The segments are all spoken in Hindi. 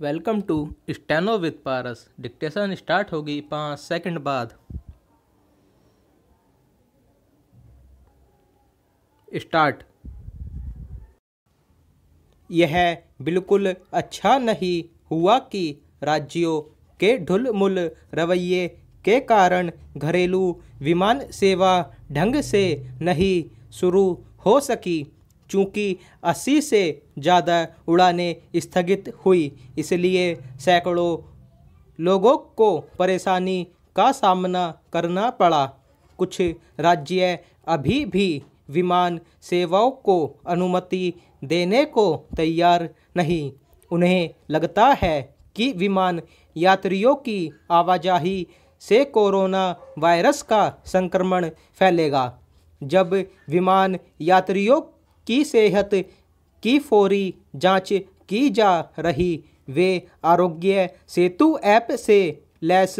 welcome to steno with Paras dictation start होगी पाँच सेकंड बाद स्टार्ट यह बिल्कुल अच्छा नहीं हुआ कि राज्यों के ढुलमुल रवैये के कारण घरेलू विमान सेवा ढंग से नहीं शुरू हो सकी चूँकि अस्सी से ज़्यादा उड़ानें स्थगित हुई इसलिए सैकड़ों लोगों को परेशानी का सामना करना पड़ा कुछ राज्य अभी भी विमान सेवाओं को अनुमति देने को तैयार नहीं उन्हें लगता है कि विमान यात्रियों की आवाजाही से कोरोना वायरस का संक्रमण फैलेगा जब विमान यात्रियों की सेहत की फौरी जांच की जा रही वे आरोग्य सेतु ऐप से लैस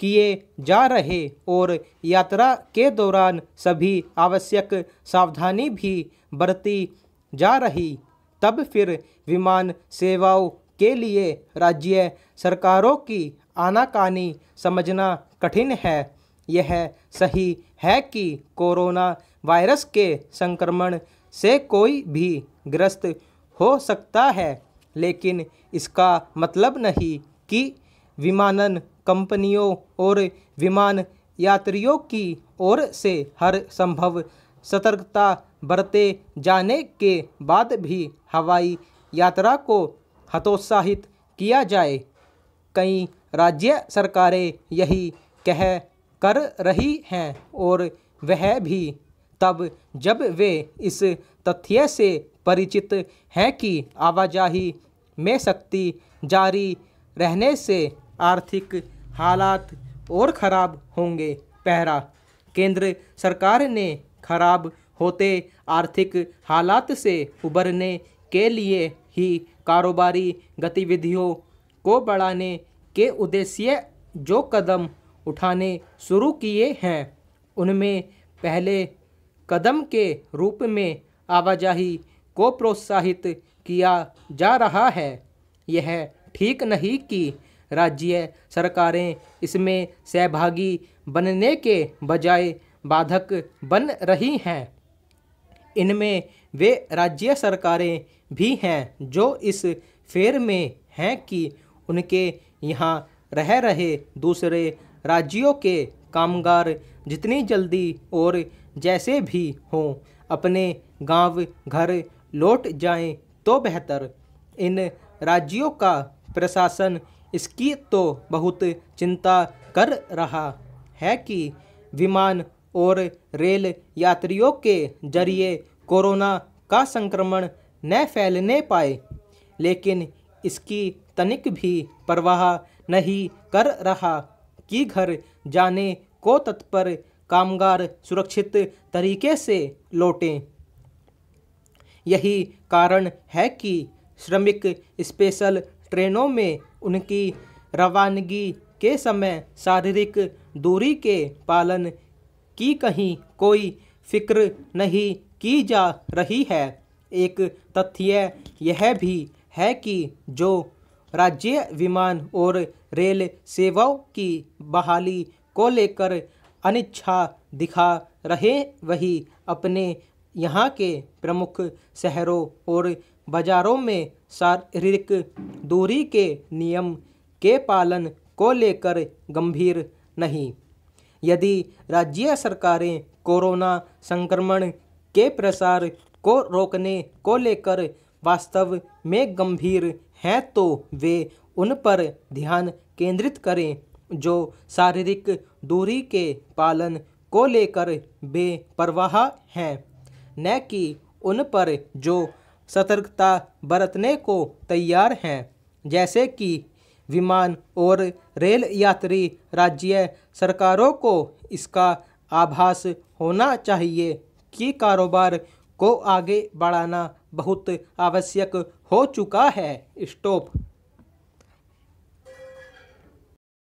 किए जा रहे और यात्रा के दौरान सभी आवश्यक सावधानी भी बरती जा रही तब फिर विमान सेवाओं के लिए राज्य सरकारों की आनाकानी समझना कठिन है यह सही है कि कोरोना वायरस के संक्रमण से कोई भी ग्रस्त हो सकता है लेकिन इसका मतलब नहीं कि विमानन कंपनियों और विमान यात्रियों की ओर से हर संभव सतर्कता बरते जाने के बाद भी हवाई यात्रा को हतोत्साहित किया जाए कई राज्य सरकारें यही कह कर रही हैं और वह भी तब जब वे इस तथ्य से परिचित हैं कि आवाजाही में शक्ति जारी रहने से आर्थिक हालात और ख़राब होंगे पहरा केंद्र सरकार ने खराब होते आर्थिक हालात से उबरने के लिए ही कारोबारी गतिविधियों को बढ़ाने के उद्देश्य जो कदम उठाने शुरू किए हैं उनमें पहले कदम के रूप में आवाजाही को प्रोत्साहित किया जा रहा है यह ठीक नहीं कि राज्य सरकारें इसमें सहभागी बनने के बजाय बाधक बन रही हैं इनमें वे राज्य सरकारें भी हैं जो इस फेर में हैं कि उनके यहाँ रह रहे दूसरे राज्यों के कामगार जितनी जल्दी और जैसे भी हों अपने गांव घर लौट जाएं तो बेहतर इन राज्यों का प्रशासन इसकी तो बहुत चिंता कर रहा है कि विमान और रेल यात्रियों के जरिए कोरोना का संक्रमण न फैलने पाए लेकिन इसकी तनिक भी परवाह नहीं कर रहा कि घर जाने को तत्पर कामगार सुरक्षित तरीके से लौटें यही कारण है कि श्रमिक स्पेशल ट्रेनों में उनकी रवानगी के समय शारीरिक दूरी के पालन की कहीं कोई फिक्र नहीं की जा रही है एक तथ्य यह भी है कि जो राज्य विमान और रेल सेवाओं की बहाली को लेकर अनिच्छा दिखा रहे वही अपने यहाँ के प्रमुख शहरों और बाज़ारों में शारीरिक दूरी के नियम के पालन को लेकर गंभीर नहीं यदि राज्य सरकारें कोरोना संक्रमण के प्रसार को रोकने को लेकर वास्तव में गंभीर हैं तो वे उन पर ध्यान केंद्रित करें जो शारीरिक दूरी के पालन को लेकर बेपरवाह हैं न कि उन पर जो सतर्कता बरतने को तैयार हैं जैसे कि विमान और रेल यात्री राज्य सरकारों को इसका आभास होना चाहिए कि कारोबार को आगे बढ़ाना बहुत आवश्यक हो चुका है स्टॉप